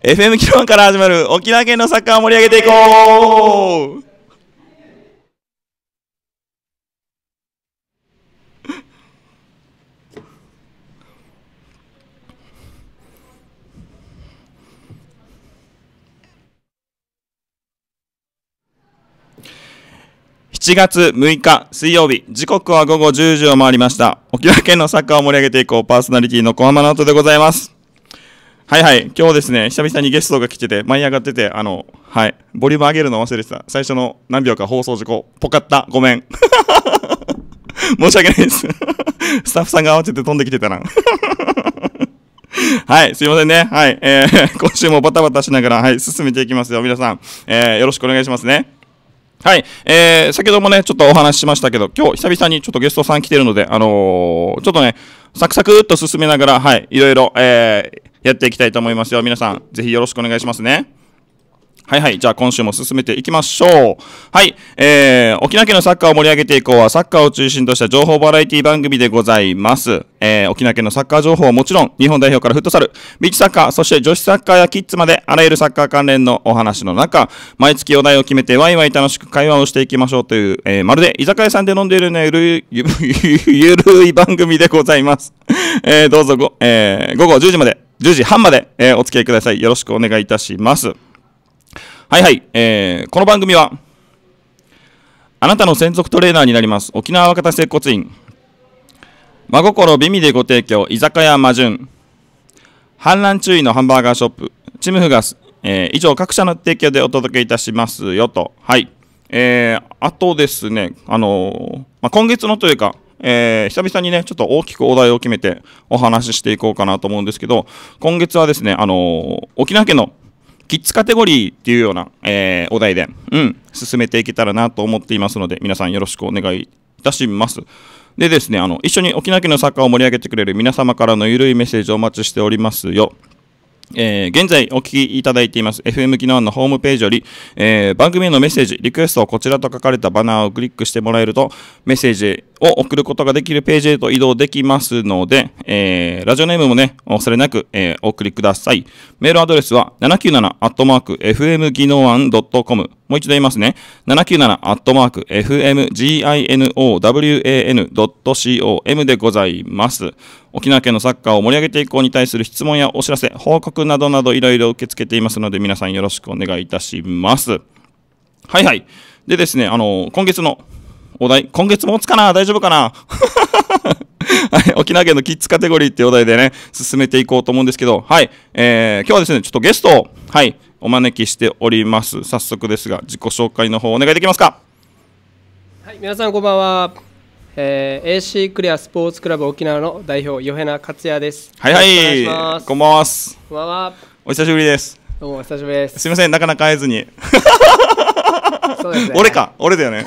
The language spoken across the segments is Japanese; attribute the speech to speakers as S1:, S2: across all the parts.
S1: FM キロワンから始まる沖縄県のサッカーを盛り上げていこう7月6日水曜日、時刻は午後10時を回りました。沖縄県のサッカーを盛り上げていこうパーソナリティの小浜直人でございます。はいはい、今日ですね、久々にゲストが来てて、舞い上がってて、あの、はい、ボリューム上げるの忘れてた。最初の何秒か放送事故、ぽかった、ごめん。申し訳ないです。スタッフさんが慌てて飛んできてたな。はい、すいませんね。はい、えー、今週もバタバタしながら、はい、進めていきますよ。皆さん、えー、よろしくお願いしますね。はい。えー、先ほどもね、ちょっとお話ししましたけど、今日久々にちょっとゲストさん来てるので、あのー、ちょっとね、サクサクっと進めながら、はい、いろいろ、えー、やっていきたいと思いますよ。皆さん、ぜひよろしくお願いしますね。はいはい。じゃあ今週も進めていきましょう。はい。えー、沖縄県のサッカーを盛り上げていこうは、サッカーを中心とした情報バラエティ番組でございます。えー、沖縄県のサッカー情報はもちろん、日本代表からフットサル、ビーチサッカー、そして女子サッカーやキッズまで、あらゆるサッカー関連のお話の中、毎月お題を決めてワイワイ楽しく会話をしていきましょうという、えー、まるで居酒屋さんで飲んでいるようなゆるい、ゆるい番組でございます。えー、どうぞご、えー、午後10時まで10時半まで、えお付き合いください。よろしくお願いいたします。はいはい、えー、この番組は、あなたの専属トレーナーになります、沖縄若田接骨院。真心美味でご提供、居酒屋魔順。氾濫注意のハンバーガーショップ、チムフガス、えー、以上各社の提供でお届けいたしますよと。はい。えー、あとですね、あのー、まあ、今月のというか、えー、久々にね、ちょっと大きくお題を決めてお話ししていこうかなと思うんですけど、今月はですね、あのー、沖縄県のキッズカテゴリーっていうような、えー、お題で、うん、進めていけたらなと思っていますので、皆さんよろしくお願いいたします。でですね、あの、一緒に沖縄県のサッカーを盛り上げてくれる皆様からのゆるいメッセージをお待ちしておりますよ。えー、現在お聞きいただいています FM 機能のホームページより、えー、番組へのメッセージ、リクエストをこちらと書かれたバナーをクリックしてもらえると、メッセージを送ることができるページへと移動できますので、えー、ラジオネームもね、おそれなく、えお送りください。メールアドレスは 797-FM 技能案 .com もう一度言いますね。797-FMGINOWAN.com でございます。沖縄県のサッカーを盛り上げていこうに対する質問やお知らせ、報告などなどいろいろ受け付けていますので、皆さんよろしくお願いいたします。はいはい。でですね、あの、今月のお題、今月持つかな大丈夫かな はい、沖縄県のキッズカテゴリーっていうお題でね、進めていこうと思うんですけど、はい、えー、今日はですね、ちょっとゲストを、はい、お招きしております。早速ですが、自己紹介の方お願いできますか
S2: はい、皆さんこんばんは。えー、AC クリアスポーツクラブ沖縄の代表、ヨヘナ克也です。はいはい、こんばんは。
S1: こんばんは。お久しぶりです。どうもお久しぶりです。すみません、なかなか会えずに。そうですね、俺か、俺だよね。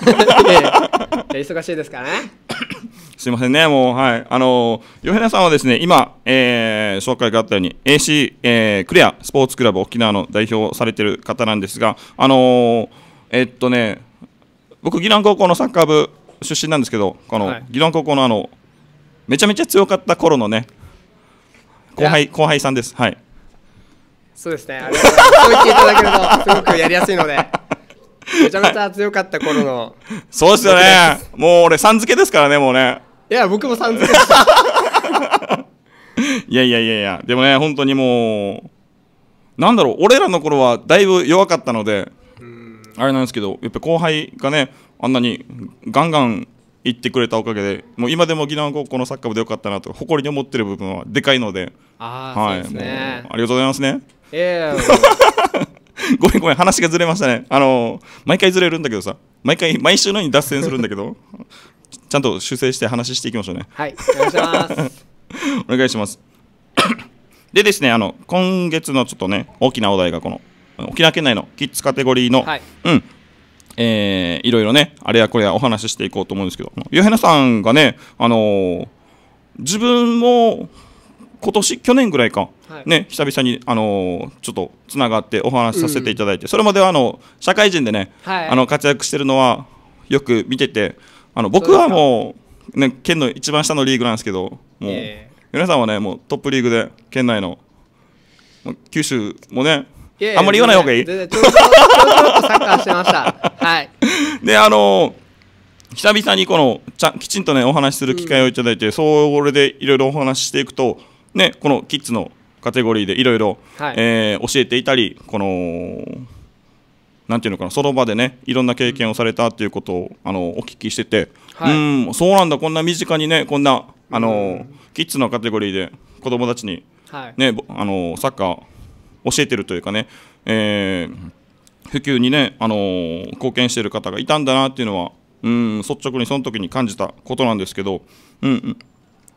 S2: 忙しいですからね。
S1: すみませんね、もう、はい。あのヨヘナさんはですね、今、えー、紹介があったように、AC、えー、クリアスポーツクラブ沖縄の代表されてる方なんですが、あのー、えっとね、僕、宜蘭高校のサッカー部出身なんですけどこの、議論高校のあのめちゃめちゃ強かった頃のね後輩後輩さんですはい
S2: そうですねあれそう言っていただけるとすごくやりやすいので めちゃめちゃ強かった頃の
S1: そうですよねもう俺さん付けですからねもうね
S2: いや僕もさん付けでした
S1: いやいやいやいやでもね本当にもうなんだろう俺らの頃はだいぶ弱かったのであれなんですけどやっぱ後輩がねあんなにガンガン行ってくれたおかげでもう今でも宜野湾高校のサッカー部でよかったなと誇りに思ってる部分はでかいのであ,、はい、ね、ありがとうございますね。
S2: えー ごめんごめん話がずれ
S1: ましたねあの毎回ずれるんだけどさ毎回毎週のように脱線するんだけど ちゃんと修正して話していきましょうね
S2: はいお願いします
S1: お願いします でですねあの今月のちょっとね大きなお題がこの沖縄県内のキッズカテゴリーの、はい、うんえー、いろいろね、あれやこれやお話ししていこうと思うんですけど、ヨヘナさんがね、あのー、自分も今年、去年ぐらいか、はい、ね、久々に、あのー、ちょっとつながってお話しさせていただいて、うん、それまではあの社会人でね、はい、あの活躍してるのはよく見てて、あの僕はもう、ね、県の一番下のリーグなんですけど、もう、皆さんはね、もうトップリーグで、県内の、九州もね、いあんまり言わない方がいいはい であの久々にこのちゃきちんとねお話しする機会をいただいて、うん、それでいろいろお話ししていくとねこのキッズのカテゴリーでいろいろ教えていたりこのなんていうのかなその場でねいろんな経験をされたっていうことをあのお聞きしてて、はい、うんそうなんだこんな身近にねこんなあの、キッズのカテゴリーで子供たちに、はい、ねあのサッカー教えてるというかね、えー、普及にね、あのー、貢献してる方がいたんだなっていうのは、うん、率直にその時に感じたことなんですけど、うんうん、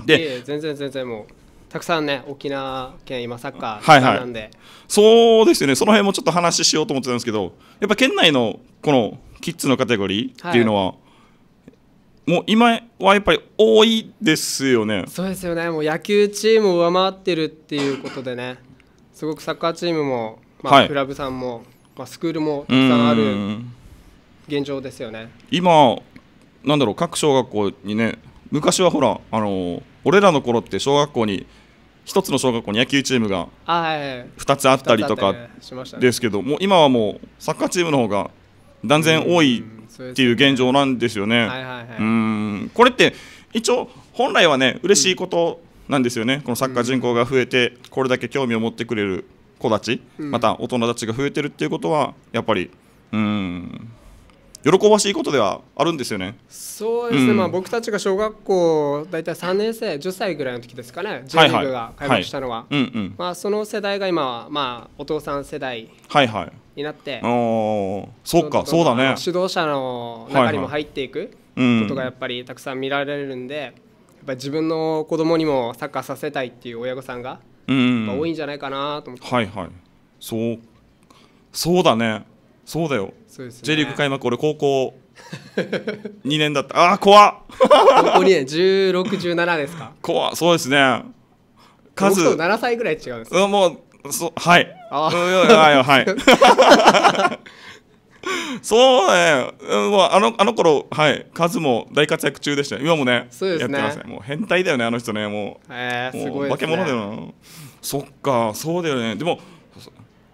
S2: で全然全然もうたくさんね沖縄県今サッカーなんで、はいはい、
S1: そうですよねその辺もちょっと話しようと思ってたんですけどやっぱ県内のこのキッズのカテゴリーっていうのは、はい、もう今はやっぱり多いですよねそ
S2: うですよねもう野球チームを上回ってるっていうことでねすごくサッカーチームも、まあ、はいクラブさんも、まあ、スクールもたくさんある現状ですよね。
S1: 今なんだろう各小学校にね昔はほらあの俺らの頃って小学校に一つの小学校に野球チームが
S2: 2つあったりとかしましたですけ
S1: どもう今はもうサッカーチームの方が断然多いっていう現状なんですよね。うんこれって一応本来はね嬉しいことなんですよねこのサッカー人口が増えて、これだけ興味を持ってくれる子たち、また大人たちが増えてるっていうことはやっぱりうん喜ばしいことではあるんですよね。
S2: そうですね、うん、まあ僕たちが小学校大体3年生10歳ぐらいの時ですかね J リーグが開幕したのは、まあ、その世代が今は、まあ、お父さん世代になって、はいはい、
S1: おそうかそうだね指導者の中にも入っていくことがやっ
S2: ぱりたくさん見られるんで、ぱり自分の子供にもサッカーさせたいっていう親御さんが、
S1: 多いんじ
S2: ゃないかなと思っ
S1: て、はいはいそうそうだねそうだよそうです、ね、J リーグ開幕俺高校2 年だったあー怖っ
S2: 高校2年
S1: 1617ですか 怖そうですね数僕と7
S2: 歳ぐらい違うんで
S1: すもうそはいああはい そうね、もうあのあの頃はい、カズも大活躍中でした、今もね、ねやってますもう変態だよね、あの人ね、もう、えー、もう化け物だよな、そっか、そうだよね、でも、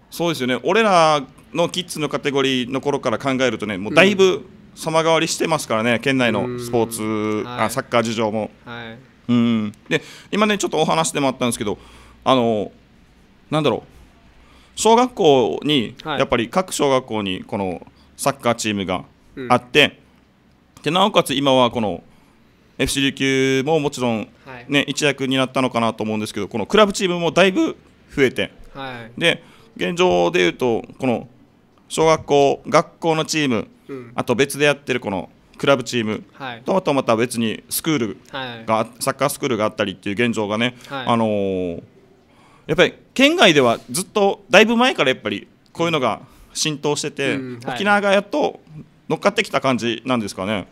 S1: そうですよね、俺らのキッズのカテゴリーの頃から考えるとね、もうだいぶ様変わりしてますからね、県内のスポーツ、あサッカー事情も。はい、うんで今ね、ちょっとお話でもあったんですけど、あのなんだろう小学校に、やっぱり各小学校にこのサッカーチームがあって、でなおかつ今はこの FC 琉球ももちろん、ね一躍になったのかなと思うんですけどこのクラブチームもだいぶ増えて、で現状でいうとこの小学校学校のチーム、あと別でやってるこのクラブチーム、とあとまた別にスクールが、サッカースクールがあったりっていう現状がね、あのやっぱり県外ではずっとだいぶ前からやっぱりこういうのが浸透してて、うんはい、沖縄がやっと乗っかってきた感じなんですかね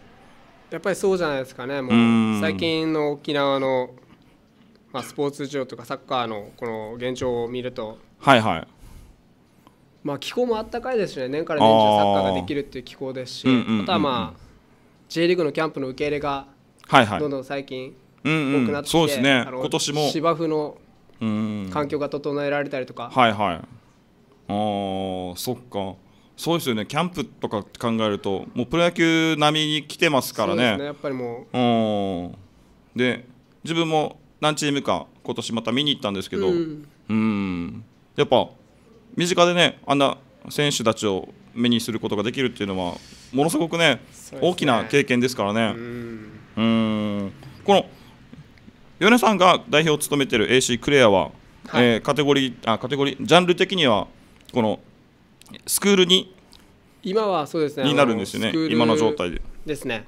S2: やっぱりそうじゃないですかねもう最近の沖縄の、まあ、スポーツ情とかサッカーのこの現状を見るとはいはいまあ気候もあったかいですしね年から年中サッカーができるっていう気候ですし、あとはまあ J リーグのキャンプの受け入れがどんどん最近多くなっ
S1: てきて、はいはいうんうん、そうですね今年も芝生の環
S2: 境が整えられたりとかは
S1: いはいあそっかそうですよねキャンプとか考えるともうプロ野球並みに来てますからね、ね、
S2: やっぱりも
S1: うで自分も何チームか今年また見に行ったんですけどうんやっぱ身近でねあんな選手たちを目にすることができるっていうのはものすごくね、ね、大きな経験ですからね
S2: う
S1: んこの米さんが代表を務めてる AC クレアは、はい、えー、カテゴリーあカテゴリージャンル的にはこのスクールに
S2: 今はそうですねになるんですよね今の状態でですね、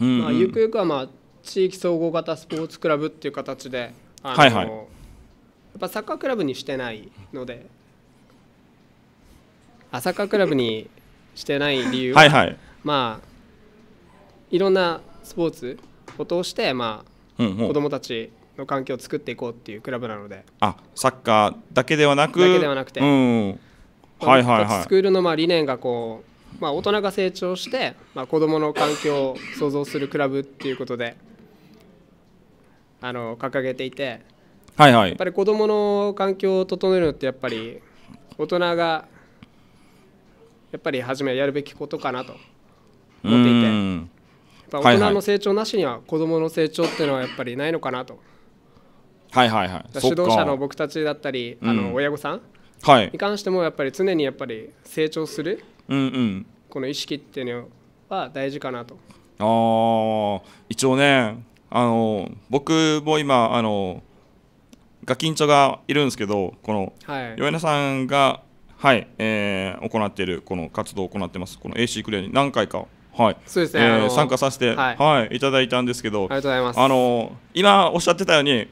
S2: うんうん、まあ、ゆくゆくはまあ地域総合型スポーツクラブっていう形ではいはいやっぱサッカークラブにしてないのであサッカークラブにしてない理由は、はいはい、まあいろんなスポーツを通してまあ子どもたちの環境を作っていこうっていうクラブなの
S1: で、あサッカーだけではなくだけではなくて、うんはいはいはい、スク
S2: ールのまあ理念がこう、まあ、大人が成長して、まあ、子どもの環境を創造するクラブっていうことであの掲げていて、はいはい、やっぱり子どもの環境を整えるのってやっぱり大人がやっぱり初めやるべきことかなと
S1: 思っていて。大人の
S2: 成長なしには子どもの成長っていうのはやっぱりないのかなと。
S1: はいはいはい、指導者の
S2: 僕たちだったり、あの親御さんに関してもやっぱり常にやっぱり成長する、うんうん、この意識っていうのは大事かなと。
S1: あ一応ねあの僕も今あのガキンチョがいるんですけどこの、はい、ヨさんが、はいえー、行っているこの活動を行ってますこの AC クレアに何回かはい、そうですね、えー参加させて、はいはい、いただいたんですけどありがとうございますあの今おっしゃってたように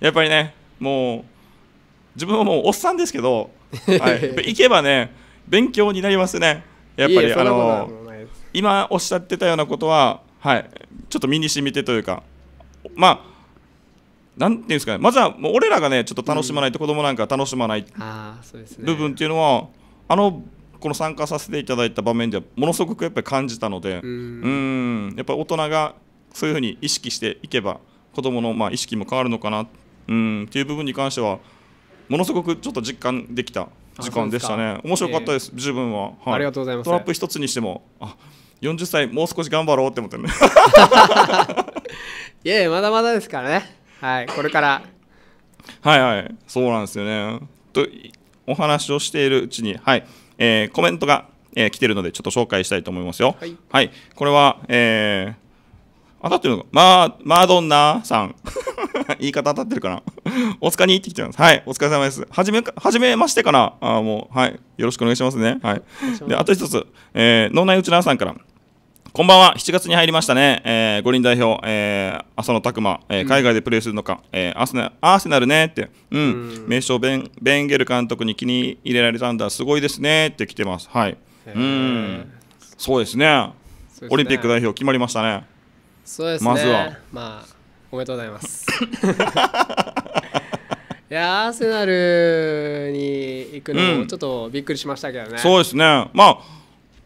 S1: やっぱりねもう自分はもうおっさんですけど、はい、行けばね勉強になりますねやっぱいいりあの今おっしゃってたようなことは、はい、ちょっと身にしみてというかまあなんていうんですかねまずはもう俺らがねちょっと楽しまないと子供なんか楽しまない
S2: ああそうですね部分って
S1: いうのはあのこの参加させていただいた場面ではものすごくやっぱり感じたのでうんやっぱり大人がそういうふうに意識していけば子どものまあ意識も変わるのかなうんっていう部分に関してはものすごくちょっと実感できた時間でしたね面白かったです、えー、自分は、はい、ありがとうございますトラップ一つにしてもあ40歳もう少し頑張ろうって思ってね
S2: いやまだまだですからねはいこれから
S1: はいはいそうなんですよねとお話をしているうちにはいえー、コメントが、えー、来てるので、ちょっと紹介したいと思いますよ。はい。はい、これは、えー、当たってるのかまあ、マドンナさん。言い方当たってるかなお疲れに行ってきてます。はい、お疲れ様です。はじめ、はじめましてかなあもう、はい。よろしくお願いしますね。はい。で、あと一つ、えー、脳内内内内内内内こんばんは。7月に入りましたね。えー、五輪代表、えー、浅野拓磨、えー、海外でプレーするのか、うん、えー、アーセナアーセナルねって、うん、うん名将ベンベンゲル監督に気に入れられたんだ、すごいですねって来てます。はい。うん。そうですね。すねオリンピック代表決まりましたね。そうですね。まずは。
S2: まあ、おめでとうございます。いやアーセナルに行くのもちょっとびっくりしましたけどね。うん、そうですね。ま
S1: あ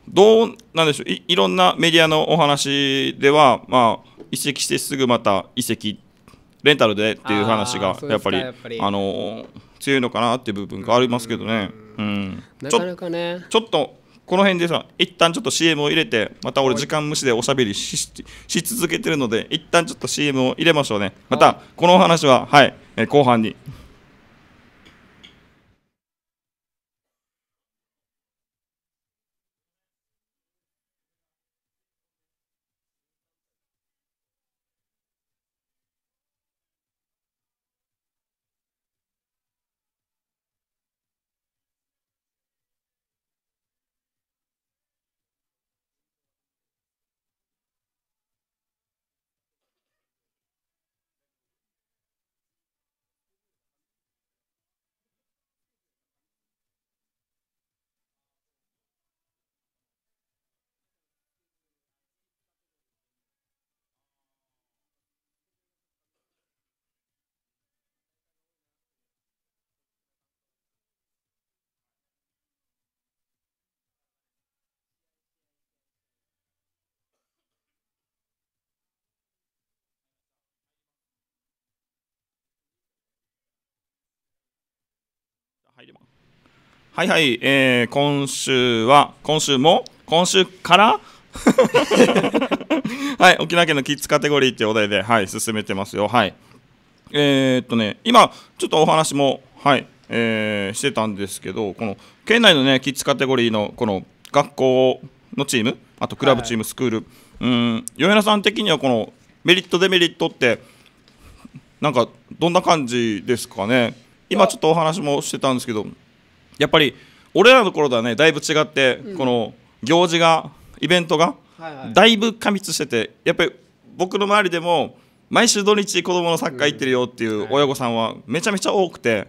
S1: どうなんでしょういろんなメディアのお話では、まあ、移籍してすぐまた移籍レンタルでっていう話がやっぱりあの強いのかなっていう部分がありますけどね。うん、ちょっとこの辺でさ一旦ちょっと CM を入れてまた俺時間無視でおしゃべりしし続けてるので一旦ちょっと CM を入れましょうねまたこの話ははい後半に。はいはい、えー、今週は、今週も、今週から はい、沖縄県のキッズカテゴリーっていうお題で、はい、進めてますよ。はい。えー、っとね、今、ちょっとお話も、はい、えー、してたんですけど、この、県内のね、キッズカテゴリーの、この、学校のチーム、あとクラブチーム、スクール、うん、与那さん的には、この、メリット、デメリットって、なんか、どんな感じですかね。今ちょっとお話もしてたんですけどやっぱり俺らの頃とはねだいぶ違って、この行事がイベントがだいぶ過密しててやっぱり僕の周りでも毎週土日子供のサッカー行ってるよっていう親御さんはめちゃめちゃ多くて、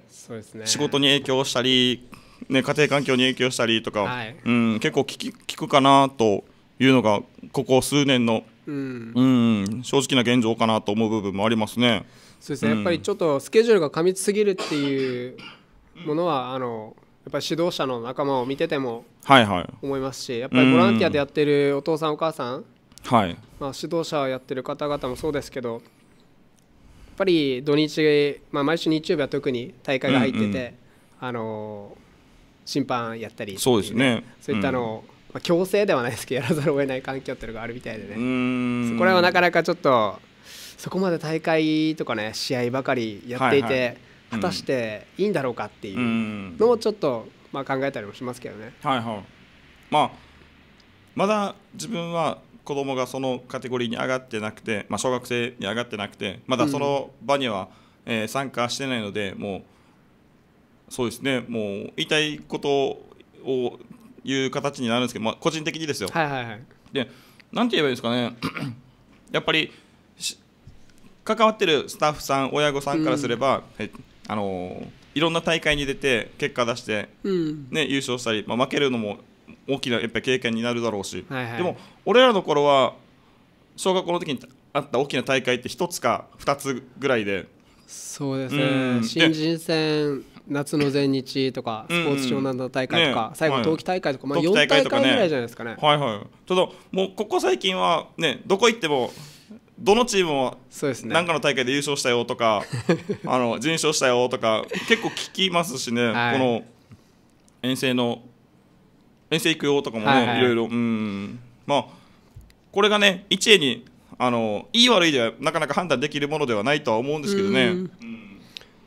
S1: 仕事に影響したり、ね、家庭環境に影響したりとか、うん、結構聞き聞くかなというのがここ数年の、うん正直な現状かなと思う部分もありますね。そうですね、やっぱり
S2: ちょっとスケジュールが過密すぎるっていうものはあのやっぱり指導者の仲間を見てても
S1: ははい、い、思いますし、やっぱりボランティア
S2: でやってるお父さんお母さん、はいまあ、指導者をやってる方々もそうですけどやっぱり土日、まあ、毎週日曜日は特に大会が入ってて、あの審判やったりそうですねそういったのを、まあ、強制ではないですけどやらざるを得ない環境っていうのがあるみたいで
S1: ねそこれはなか
S2: なかちょっとそこまで大会とかね試合ばかりやっていて、はいはい、
S1: 果たしていいんだろうかっていう
S2: のをちょっと、まあ、考えたりもしますけどね。
S1: はいはいまあ、まだ自分は子供がそのカテゴリーに上がってなくて、まあ、小学生に上がってなくてまだその場には、うん、えー、参加してないのでもうそうですねもう言いたいことをいう形になるんですけど、まあ、個人的にですよ。はいはいはい、でなんて言えばいいですかね やっぱり関わってるスタッフさん親御さんからすれば、うん、あのいろんな大会に出て結果出して、うん、ね、優勝したり、まあ、負けるのも大きなやっぱ経験になるだろうし、はいはい、でも俺らの頃は小学校の時にあった大きな大会って1つか2つぐらいで
S2: そうですね、うん、新人戦夏の全日とかスポーツなどの大会とか、うんね、最後冬季大会とか、まあ、4大会ぐらいじゃないですかね。はいは
S1: い、ただもうここ最近は、ね、どこ行ってもどのチームも何かの大会で優勝したよとか、ね、あの人勝したよとか結構聞きますしね、はい、この遠征の遠征行くよとかもね、はいはい、いろいろうんまあこれがね一位にあのいい悪いではなかなか判断できるものではないとは思うんですけどね。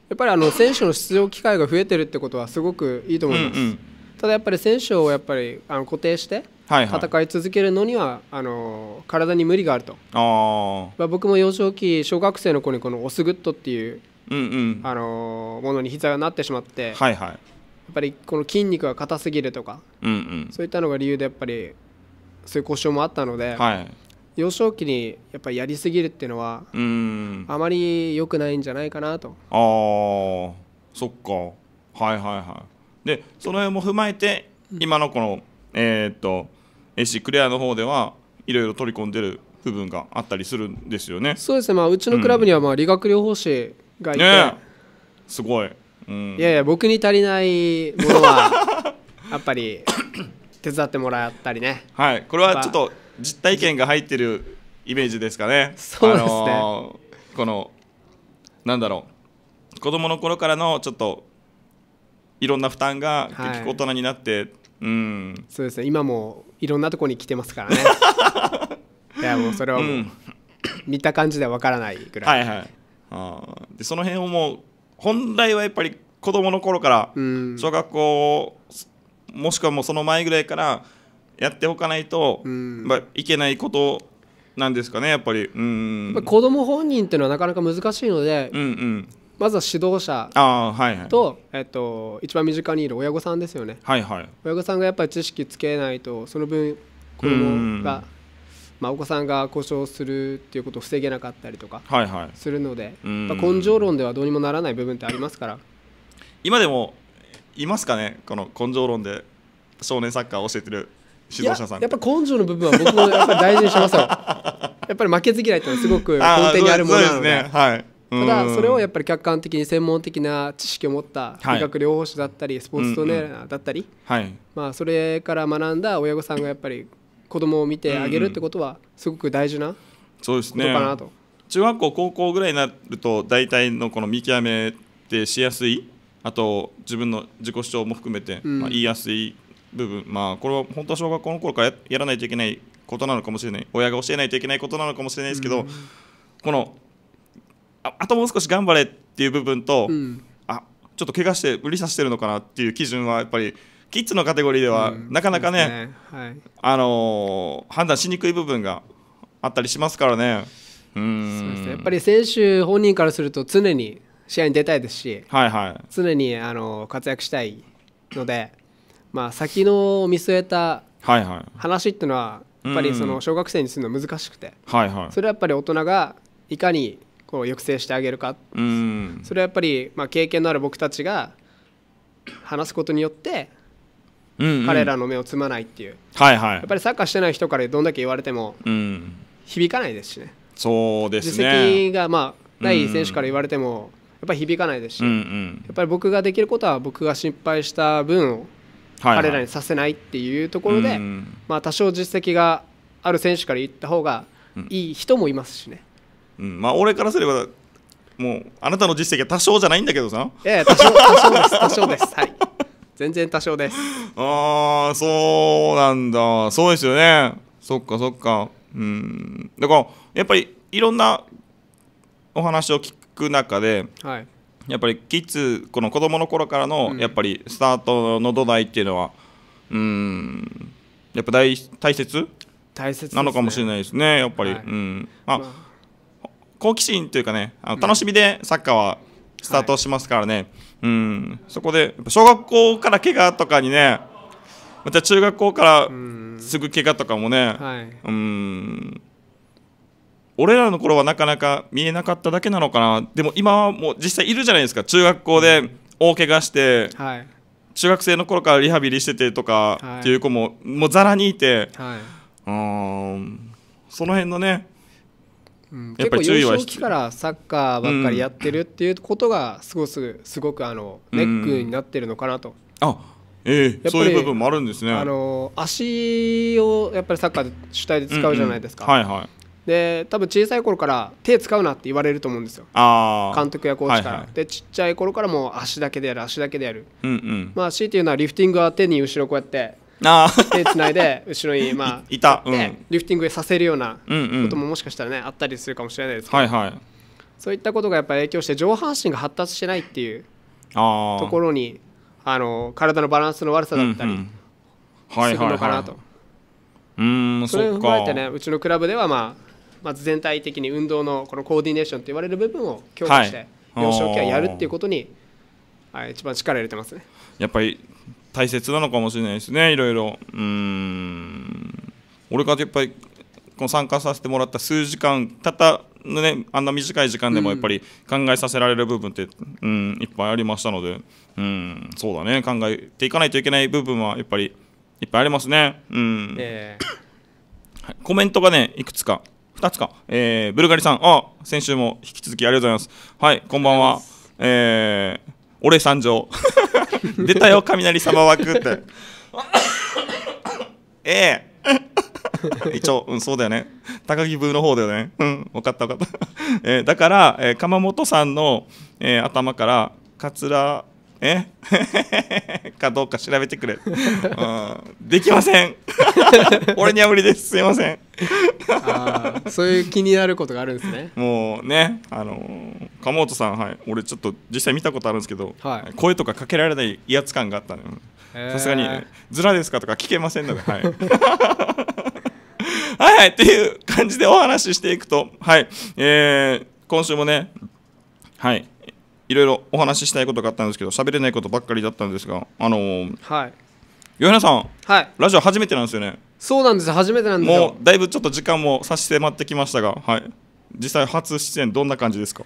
S2: やっぱりあの選手の出場機会が増えてるってことはすごくいいと思います。うんうんただやっぱり選手をやっぱりあの固定して戦い続けるのには、はいはい、あの体に無理があると
S1: あ
S2: 僕も幼少期小学生の子にこのオスグッドっていう、うんうん、あのものに膝がなってしまって、はいはい、やっぱりこの筋肉が硬すぎるとか、
S1: うんうん、そ
S2: ういったのが理由でやっぱりそういう故障もあったので、はい、幼少期にやっぱりやりすぎるっていうのは
S1: うん
S2: あまり良くないんじゃないかなと
S1: ああそっかはいはいはいでその辺も踏まえて今のこの、えっと AC クレアの方ではいろいろ取り込んでる部分があったりするんですよね。そうですね、まあ、うちのクラブ
S2: にはまあ理学療法士がいて、うんね、
S1: すごい、うん、
S2: いやいや僕に足りないものは
S1: やっぱり
S2: 手伝ってもらったりね。
S1: はいこれはちょっと実体験が入ってるイメージですかね。そうですね、あのー、このなんだろう子供の頃からのちょっといろんな負担が結局大人になって、はい、うんそうです
S2: ね今もいろんなとこに来てますからね
S1: いやもうそれはもう、うん、見た感じではわからないぐらいはいはいあでその辺をもう本来はやっぱり子どもの頃から小学校、うん、もしくはもうその前ぐらいからやっておかないと、うん、まあ、いけないことなんですかねやっぱりうん
S2: 子供本人っていうのはなかなか難しいので、うんうん、まずは指導者
S1: と、はいはい、
S2: えっと、一番身近にいる親御さんですよね、はいはい、親御さんがやっぱり知識つけないとその分子供が、まあ、お子さんが故障するっていうことを防げなかったりとかするので、はいはい、根性論ではどうにもならない部分ってありますから
S1: 今でもいますかねこの根性論で少年サッカーを教えてる指導者さんや
S2: っぱ根性の部分は僕もやっぱり大事にしますよ
S1: やっぱり負けず嫌いってのはすごく根底にあるものなので、ね、はいただそれ
S2: をやっぱり客観的に専門的な知識を持った理学療法士だったりスポーツトレーナーだったり、まあ、それから学んだ親御さんがやっぱり子供を見てあげるってことはすごく大事なこ
S1: とかなと。ね、中学校高校ぐらいになると大体のこの見極めってしやすいあと自分の自己主張も含めて、まあ、言いやすい部分、まあこれは本当は小学校の頃からやらないといけないことなのかもしれない親が教えないといけないことなのかもしれないですけど、うん、このああともう少し頑張れっていう部分と、うん、あちょっと怪我して無理させてるのかなっていう基準はやっぱりキッズのカテゴリーではなかなかねうんねはい、あのー、判断しにくい部分があったりしますからね。うんやっぱ
S2: り選手本人からすると常に試合に出たいですし、はいはい、常にあの活躍したいので、まあ、先の見据えた
S1: 話
S2: っていうのはやっぱりその小学生にするの難しくて、
S1: はいはい、それ
S2: はやっぱり大人がいかにこう抑制してあげるか、
S1: うん、
S2: それはやっぱり、まあ、経験のある僕たちが話すことによって彼らの目をつまないっていう、はいはい、やっぱりサッカーしてない人からどんだけ言われても響かないですしね、
S1: そうですね実績が、ま
S2: あ、ない選手から言われてもやっぱり響かないですし、
S1: うんやっ
S2: ぱり僕ができることは僕が心配した分を
S1: 彼らにさせ
S2: ないっていうところで、まあ、多少実績がある選手から言った方がいい人もいますしね。
S1: うん、まあ俺からすればもうあなたの実績は多少じゃないんだけどさ
S2: ええ多少多少です多少ですはい全然多
S1: 少ですああそうなんだそうですよねそっかそっかうんだからやっぱりいろんなお話を聞く中で、はい、やっぱりキッズこの子供の頃からの、やっぱりスタートの土台っていうのはうんやっぱ大大切大切、ね、なのかもしれないですねやっぱり、はい、うんあ、まあ好奇心というかねあの楽しみでサッカーはスタートしますからね、はい、うんそこで小学校から怪我とかにねまた中学校からすぐ怪我とかもね、はい、うん俺らの頃はなかなか見えなかっただけなのかなでも今はもう実際いるじゃないですか中学校で大怪我して、はい、中学生の頃からリハビリしててとかっていう子も、はい、もうざらにいて、はい、うんその辺のねやっぱり注意は結構幼少期
S2: からサッカーばっかりやってるっていうことがすごくすごくあのネックになってるのかなと。
S1: あええー、そういう部分もあるんですね。あ
S2: の足をやっぱりサッカー主体で使うじゃないですか。うんうん、はいはい、で多分小さい頃から手使うなって言われると思うんですよ
S1: 監督やコーチから、はいはい、で
S2: ちっちゃい頃からもう足だけでやる足だけでやる、うんうん、まあ強いて言うのはリフティングは手に後ろこうやって手つないで後ろに、まあ、いた、うん、リフティングさせるようなことももしかしたらね、あったりするかもしれないですけど、はいはい、そういったことがやっぱり影響して上半身が発達してないっていう
S1: とこ
S2: ろにあの体のバランスの悪さだった
S1: りするのかなと。うんそれを踏まえてね
S2: うちのクラブでは、まあ、まず全体的に運動のこのコーディネーションと言われる部分を強化して、幼少期はやるっていうことに、はい、一番力入れてますね
S1: やっぱり大切なのかもしれないですねいろいろうん俺がやっぱりこの参加させてもらった数時間たったのねあんな短い時間でもやっぱり考えさせられる部分って、うん、いっぱいありましたので、うん、そうだね考えていかないといけない部分はやっぱりいっぱいありますね、うんえーはい、コメントがねいくつか2つか、えー、ブルガリさんあ先週も引き続きありがとうございますはいこんばんはえー俺参上 出たよ雷様枠ってええ一応、うん、そうだよね高木部の方だよねうん分かった分かった、えー、だから、えー、鎌本さんの、えー、頭からかつらえ かどうか調べてくれ、うん、できません 俺には無理ですすいませんそういう気にな
S2: ることがあるんですね
S1: もうねあのー、鎌本さんはい俺ちょっと実際見たことあるんですけど、はい、声とかかけられない威圧感があったのさすがに「ずらですか?」とか聞けませんので、はい、はいはいっていう感じでお話ししていくとはいえー、今週もねはいいろいろお話ししたいことがあったんですけど喋れないことばっかりだったんですがあのー、はいヨハナさん、はい、ラジオ初めてなんですよね
S2: そうなんです初めてなんですも
S1: うだいぶちょっと時間も差し迫ってきましたがはい実際初出演どんな感じですか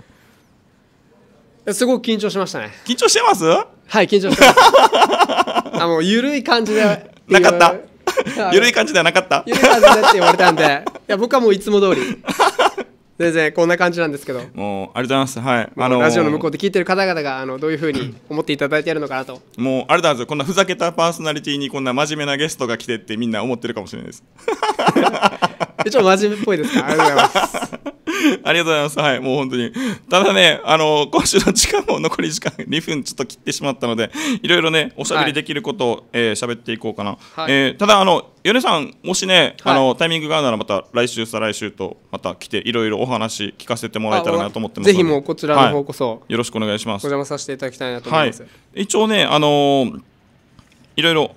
S2: すごく緊張しましたね緊張してますはい緊張してま
S1: す あもう緩い感じでなかった
S2: 緩い感じではなかった緩い感じでって言われたんで いや僕はもういつも通り全然こんな感じなんですけど
S1: もうありがとうございますはいあのー、ラジオの向こう
S2: で聞いてる方々があのどういうふうに思っていただいてやるのかなと
S1: もうありがとうございますこんなふざけたパーソナリティにこんな真面目なゲストが来てってみんな思ってるかもしれないです一応真面目っぽいですかありがとうございますありがとうございます。はい、もう本当に。ただね、あの、今週の時間も残り時間2分ちょっと切ってしまったので、いろいろね、おしゃべりできることを、はい、えー、喋っていこうかな。はい、えー、ただ、あの、米さん、もしね、はい、あの、タイミングがあるならまた来週、再来週と、また来て、いろいろお話聞かせてもらえたらなと思ってますぜひもうこちらの方こそ、はい、よろしくお願いします。お
S2: 邪魔させていただきたいなと思います。
S1: はい、一応ね、あのー、いろいろ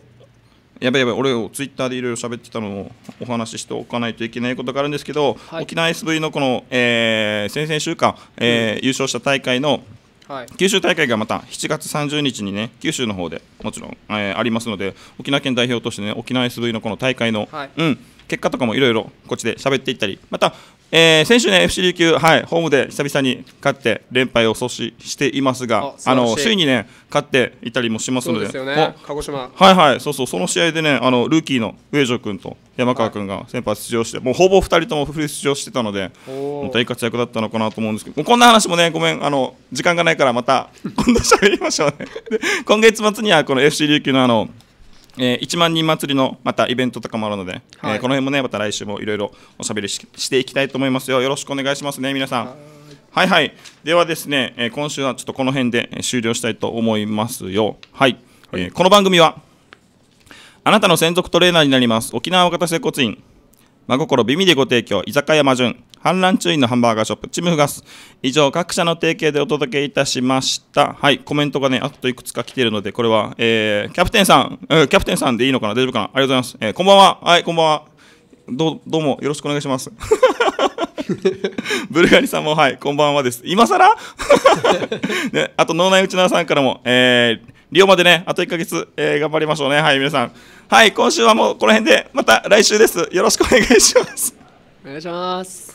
S1: やばいやばい俺をツイッターでいろいろ喋ってたのをお話ししておかないといけないことがあるんですけど、はい、沖縄 SV のこの、えー、先々週間、えー、優勝した大会のはい、九州大会がまた7月30日にね九州の方でもちろん、えー、ありますので沖縄県代表としてね沖縄 SV のこの大会の、はい、うん結果とかもいろいろこっちで喋っていったり、また、えー、先週ね、FC 琉球、はい、ホームで久々に勝って連敗を阻止していますが、あの首位にね、勝っていたりもしますので、でね、鹿児島はいはい、そうそう、その試合でね、あのルーキーの上条君と山川君が先発出場して、はい、もうほぼ2人ともフル出場してたので、本当に活躍だったのかなと思うんですけど、こんな話もね、ごめん、あの時間がないから、また 今度喋りましょうね。今月末にはこの FC 琉球のあのえー、1万人祭りのまたイベントとかもあるので、はい、えー、この辺もねまた来週もいろいろおしゃべりしていきたいと思いますよよろしくお願いしますね皆さんはいはいではですね、えー、今週はちょっとこの辺で終了したいと思いますよはい、はい、えー、この番組はあなたの専属トレーナーになります沖縄若田接骨院真心美味でご提供、居酒屋魔順、反乱注意のハンバーガーショップ、チムフガス。以上、各社の提携でお届けいたしました。はい、コメントがね、あといくつか来ているので、これは、えー、キャプテンさん、えー、キャプテンさんでいいのかな大丈夫かなありがとうございます。えー、こんばんは。はい、こんばんは。どう、どうもよろしくお願いします。ブルガリさんも、はい、こんばんはです。今更 ね、あと、脳内内内さんからも、えー、リオまでね、あと1ヶ月、えー、頑張りましょうね。はい、皆さん。はい、今週はもうこの辺で、また来週です。よろしくお願いします。
S2: お願いします。